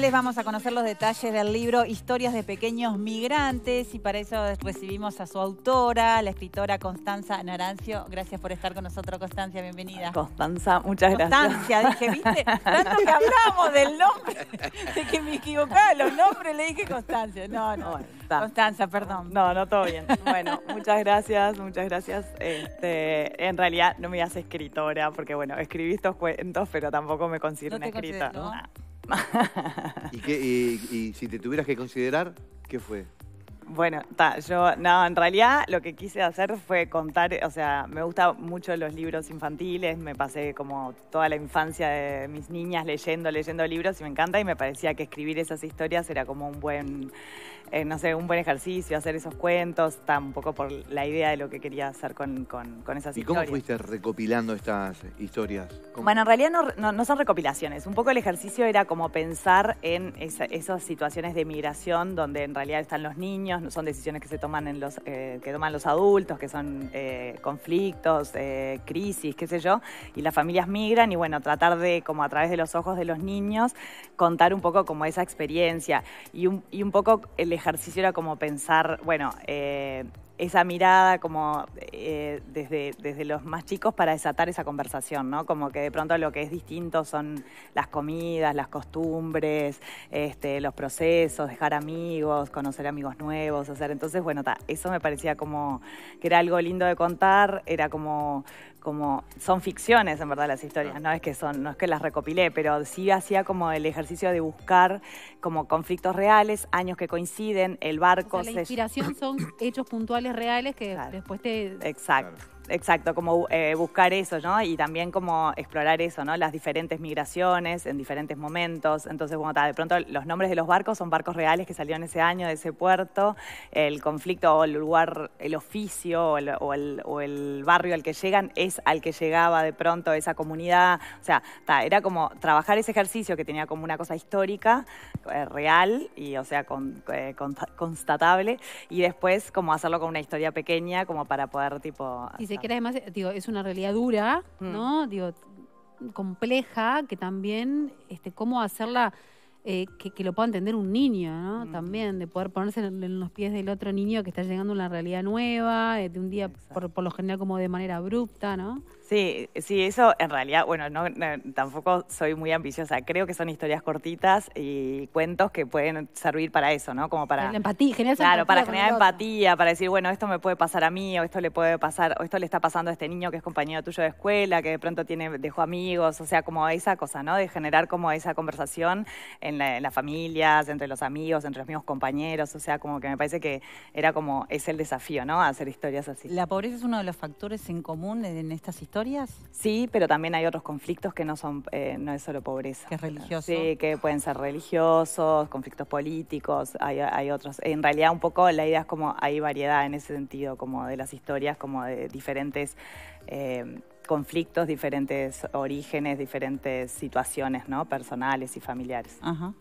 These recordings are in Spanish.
Les vamos a conocer los detalles del libro Historias de Pequeños Migrantes y para eso recibimos a su autora, la escritora Constanza Narancio. Gracias por estar con nosotros, Constancia, bienvenida. Constanza, muchas gracias. Constancia, dije, ¿viste? Tanto que hablamos del nombre, de que me equivocaba los nombres, le dije Constancia. No, no, Constanza, perdón. No, no, todo bien. Bueno, muchas gracias, muchas gracias. Este, en realidad no me haces escritora porque, bueno, escribí estos cuentos, pero tampoco me considero una escritora. ¿Y, y, si te tuvieras que considerar, qué fue? Bueno, yo, no, en realidad lo que quise hacer fue contar, o sea, me gustan mucho los libros infantiles, me pasé como toda la infancia de mis niñas leyendo, leyendo libros y me encanta y me parecía que escribir esas historias era como un buen eh, no sé, un buen ejercicio, hacer esos cuentos, tampoco por la idea de lo que quería hacer con, con, esas ¿Y historias. ¿Y cómo fuiste recopilando estas historias? Bueno, en realidad no, son recopilaciones. Un poco el ejercicio era como pensar en esas situaciones de migración donde en realidad están los niños, no son decisiones que se toman en los, eh, que toman los adultos, que son eh, conflictos, crisis, qué sé yo, y las familias migran y bueno, tratar de, como a través de los ojos de los niños, contar un poco como esa experiencia y y un poco el ejercicio era como pensar, bueno, eh, esa mirada como eh, desde, desde los más chicos para desatar esa conversación, ¿no? Como que de pronto lo que es distinto son las comidas, las costumbres, este, los procesos, dejar amigos, conocer amigos nuevos, hacer. Entonces, bueno, eso me parecía como que era algo lindo de contar, era como como son ficciones en verdad las historias, no es que son, no es que las recopilé, pero sí hacía como el ejercicio de buscar como conflictos reales, años que coinciden, el barco. la inspiración son hechos puntuales reales que después te... Exacto. Exacto, como eh, buscar eso, ¿no? Y también como explorar eso, ¿no? Las diferentes migraciones en diferentes momentos. Entonces, bueno, está de pronto los nombres de los barcos son barcos reales que salieron ese año de ese puerto. El conflicto o el lugar, el oficio o el, barrio al que llegan es al que llegaba de pronto esa comunidad. O sea, era como trabajar ese ejercicio que tenía como una cosa histórica, eh, real y, o sea, con, eh, constatable. Y después como hacerlo con una historia pequeña como para poder tipo que además, eh, digo, es una realidad dura, mm. ¿no? Digo, compleja, que también, este, cómo hacerla eh, que, lo pueda entender un niño, ¿no? Mm. También, de poder ponerse en, los pies del otro niño que está llegando a una realidad nueva, eh, de un día, por, por, lo general, como de manera abrupta, ¿no? Sí, sí, eso en realidad, bueno, no, tampoco soy muy ambiciosa. Creo que son historias cortitas y cuentos que pueden servir para eso, ¿no? Como para. La empatía, generar Claro, para generar empatía, para decir, bueno, esto me puede pasar a mí, o esto le puede pasar, o esto le está pasando a este niño que es compañero tuyo de escuela, que de pronto tiene, dejó amigos, o sea, como esa cosa, ¿no? De generar como esa conversación en, en las familias, entre los amigos, entre los mismos compañeros, o sea, como que me parece que era como, es el desafío, ¿no? Hacer historias así. La pobreza es uno de los factores en común en estas historias Sí, pero también hay otros conflictos que no son, eh, no es solo pobreza. Que es religioso. Sí, que pueden ser religiosos, conflictos políticos, hay, hay, otros. En realidad un poco la idea es como hay variedad en ese sentido, como de las historias, como de diferentes... Eh, conflictos, diferentes orígenes, diferentes situaciones, ¿no? Personales y familiares. Ajá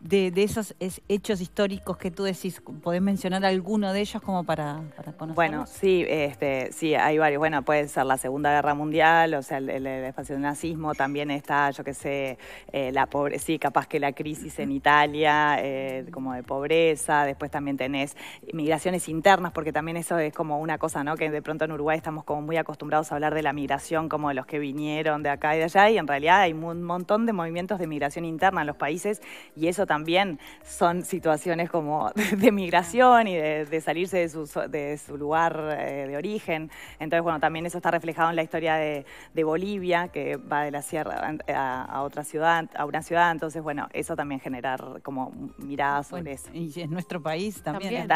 de, esos hechos históricos que tú decís? ¿Podés mencionar alguno de ellos como para, para Bueno, sí, este, sí, hay varios. Bueno, puede ser la Segunda Guerra Mundial, o sea, el, el, espacio del nazismo, también está, yo qué sé, eh, la pobre, sí, capaz que la crisis en Italia, eh, como de pobreza, después también tenés migraciones internas, porque también eso es como una cosa, ¿no? Que de pronto en Uruguay estamos como muy acostumbrados a hablar de la migración como de los que vinieron de acá y de allá, y en realidad hay un montón de movimientos de migración interna en los países y eso también son situaciones como de, migración y de, salirse de su, de su, lugar eh, de origen. Entonces, bueno, también eso está reflejado en la historia de, Bolivia, que va de la sierra a, otra ciudad, a una ciudad. Entonces, bueno, eso también generar como miradas sobre eso. Y en nuestro país también, también. está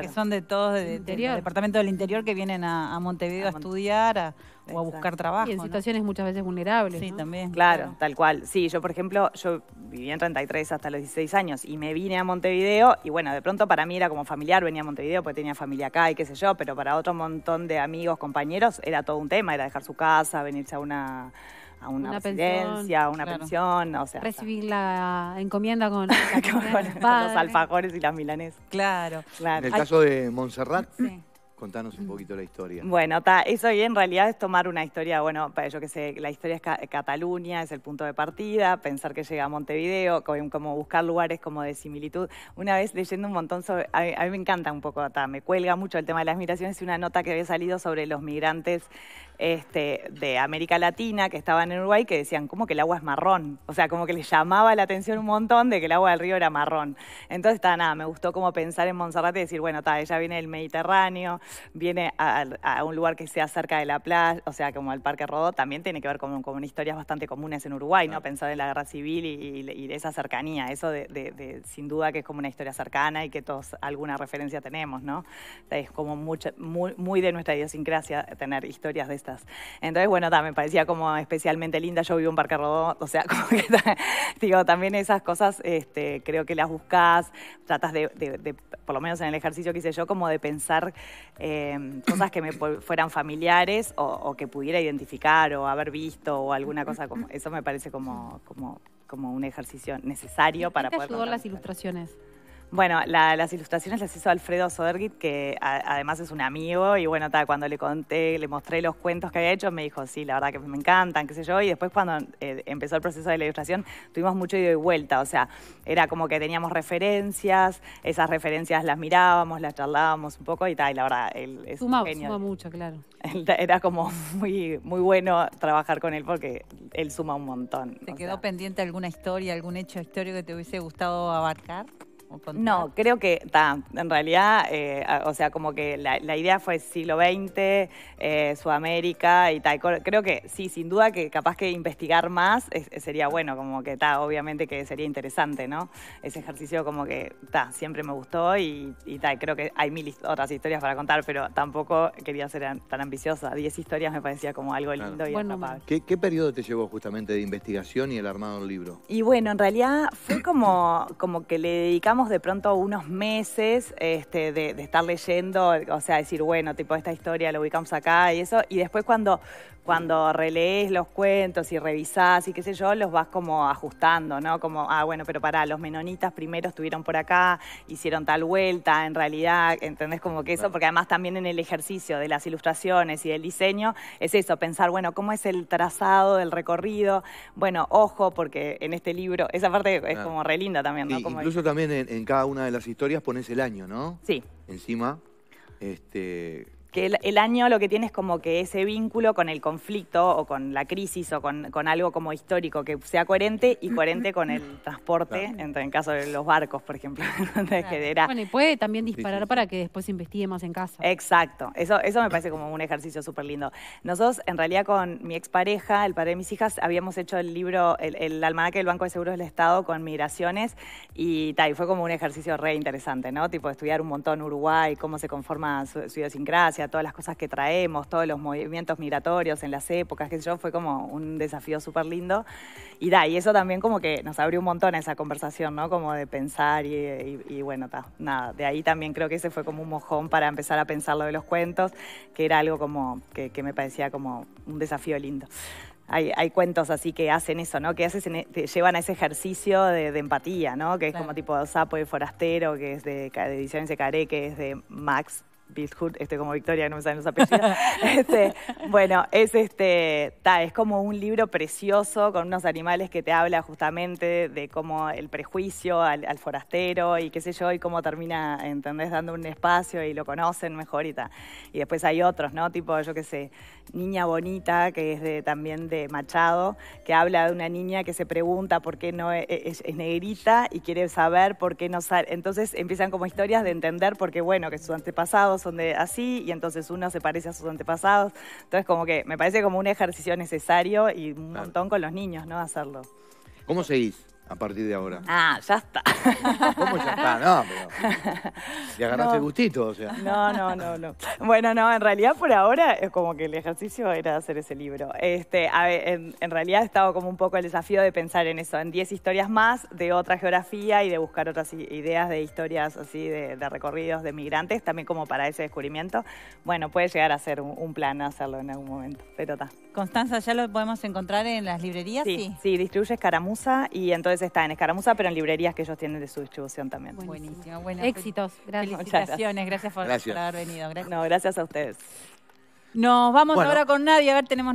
de que son de todos, del Departamento del Interior, que vienen a, a Montevideo a, estudiar, o a buscar trabajo. Y en situaciones muchas veces vulnerables. Sí, también. Claro, claro, tal cual. Sí, yo, por ejemplo, yo viví en 33 tres hasta los 16 años y me vine a Montevideo y bueno, de pronto para mí era como familiar, venía a Montevideo porque tenía familia acá y qué sé yo, pero para otro montón de amigos, compañeros, era todo un tema, era dejar su casa, venirse a una a una, residencia, a una pensión, o sea. Recibir la encomienda con, los alfajores y las milanes Claro. claro. En el caso de Montserrat, Contanos un poquito la historia. Bueno, eso y en realidad es tomar una historia, bueno, yo que sé, la historia es Cataluña, es el punto de partida, pensar que llega a Montevideo, como, buscar lugares como de similitud. Una vez leyendo un montón sobre, a, mí, me encanta un poco, me cuelga mucho el tema de las migraciones y una nota que había salido sobre los migrantes este, de América Latina que estaban en Uruguay que decían como que el agua es marrón, o sea, como que les llamaba la atención un montón de que el agua del río era marrón. Entonces, nada, me gustó como pensar en Monserrate y decir, bueno, ta, ella viene del Mediterráneo, viene a, un lugar que sea cerca de la playa, o sea, como el Parque Rodó, también tiene que ver con, historias bastante comunes en Uruguay, ¿no? Pensar en la guerra civil y, de esa cercanía, eso de, sin duda que es como una historia cercana y que todos alguna referencia tenemos, ¿no? Es como mucho, muy, muy de nuestra idiosincrasia tener historias de estas. Entonces, bueno, me parecía como especialmente linda, yo vivo en Parque Rodó, o sea, como que, digo, también esas cosas este, creo que las buscas, tratas de, de, por lo menos en el ejercicio que hice yo, como de pensar Em, cosas que me fueran familiares o, que pudiera identificar o haber visto o alguna cosa como eso me parece como, como, como un ejercicio necesario para poder ayudó las ilustraciones? Bueno, las ilustraciones las hizo Alfredo Sodergit, que además es un amigo, y bueno, cuando le conté, le mostré los cuentos que había hecho, me dijo, sí, la verdad que me encantan, qué sé yo, y después cuando eh, empezó el proceso de la ilustración, tuvimos mucho ida y vuelta, o sea, era como que teníamos referencias, esas referencias las mirábamos, las charlábamos un poco, y tal, y la verdad, él es suma, mucho, claro. Era como muy, muy bueno trabajar con él porque él suma un montón. ¿Te quedó pendiente alguna historia, algún hecho histórico que te hubiese gustado abarcar? No, creo que, en realidad, eh, o sea, como que la, idea fue siglo XX, eh, Sudamérica y tal. Creo que sí, sin duda que capaz que investigar más sería bueno, como que está, obviamente que sería interesante, ¿no? Ese ejercicio como que, está siempre me gustó y, tal. creo que hay mil otras historias para contar, pero tampoco quería ser tan ambiciosa. Diez historias me parecía como algo lindo y bueno, ¿Qué, periodo te llevó justamente de investigación y el armado del libro? Y bueno, en realidad fue como, como que le dedicamos de pronto unos meses este, de, de, estar leyendo, o sea, decir, bueno, tipo, esta historia la ubicamos acá y eso, y después cuando, cuando relees los cuentos y revisás y qué sé yo, los vas como ajustando, ¿no? Como, ah, bueno, pero pará, los menonitas primero estuvieron por acá, hicieron tal vuelta, en realidad, ¿entendés? Como que eso, porque además también en el ejercicio de las ilustraciones y del diseño, es eso, pensar, bueno, ¿cómo es el trazado del recorrido? Bueno, ojo, porque en este libro, esa parte es como re linda también, ¿no? incluso también en, en, cada una de las historias pones el año, ¿no? Sí. Encima, este, que el, año lo que tiene es como que ese vínculo con el conflicto o con la crisis o con, algo como histórico que sea coherente y coherente con el transporte, en, caso de los barcos, por ejemplo. Bueno, y puede también disparar para que después se investigue más en casa. Exacto, eso, eso me parece como un ejercicio súper lindo. Nosotros, en realidad, con mi expareja, el padre de mis hijas, habíamos hecho el libro, el, el almanaque del Banco de Seguros del Estado con migraciones y, tal fue como un ejercicio re interesante, ¿no? Tipo, estudiar un montón Uruguay, cómo se conforma su idiosincrasia a todas las cosas que traemos, todos los movimientos migratorios en las épocas, que yo, fue como un desafío súper lindo. Y da, y eso también como que nos abrió un montón esa conversación, ¿no? Como de pensar y, y, bueno, nada, de ahí también creo que ese fue como un mojón para empezar a pensar lo de los cuentos, que era algo como que, me parecía como un desafío lindo. Hay, hay, cuentos así que hacen eso, ¿no? Que hacen, e, te llevan a ese ejercicio de, empatía, ¿no? Que es como tipo Sapo y Forastero, que es de, de Ediciones de Caré, que es de Max este como Victoria, no me saben los apellidos. Este, bueno, es este, es como un libro precioso con unos animales que te habla justamente de cómo el prejuicio al, forastero y qué sé yo, y cómo termina, ¿entendés? Dando un espacio y lo conocen mejor y tal Y después hay otros, ¿no? Tipo, yo qué sé, Niña Bonita, que es de, también de Machado, que habla de una niña que se pregunta por qué no e, e, es, negrita y quiere saber por qué no sale. Entonces empiezan como historias de entender porque, bueno, que sus antepasados son de así y entonces uno se parece a sus antepasados. Entonces como que me parece como un ejercicio necesario y un montón con los niños, ¿no? Hacerlo. ¿Cómo seguís? a partir de ahora. Ah, ya está. ¿Cómo ya está? No, pero. agarraste gustito, o sea. No, no, no, no. Bueno, no, en realidad por ahora es como que el ejercicio era hacer ese libro. Este, a ver, en, realidad estaba como un poco el desafío de pensar en eso, en 10 historias más de otra geografía y de buscar otras ideas de historias así, de, recorridos de migrantes, también como para ese descubrimiento. Bueno, puede llegar a ser un, plan hacerlo en algún momento, pero está. Constanza, ¿ya lo podemos encontrar en las librerías? Sí, sí, distribuye Escaramuza y entonces está en Escaramuza, pero en librerías que ellos tienen de su distribución también. Buenísimo, Buenísimo. Éxitos, gracias. Felicitaciones, gracias por, gracias. haber venido. Gracias. No, gracias a ustedes. Nos vamos ahora con nadie, a ver, tenemos...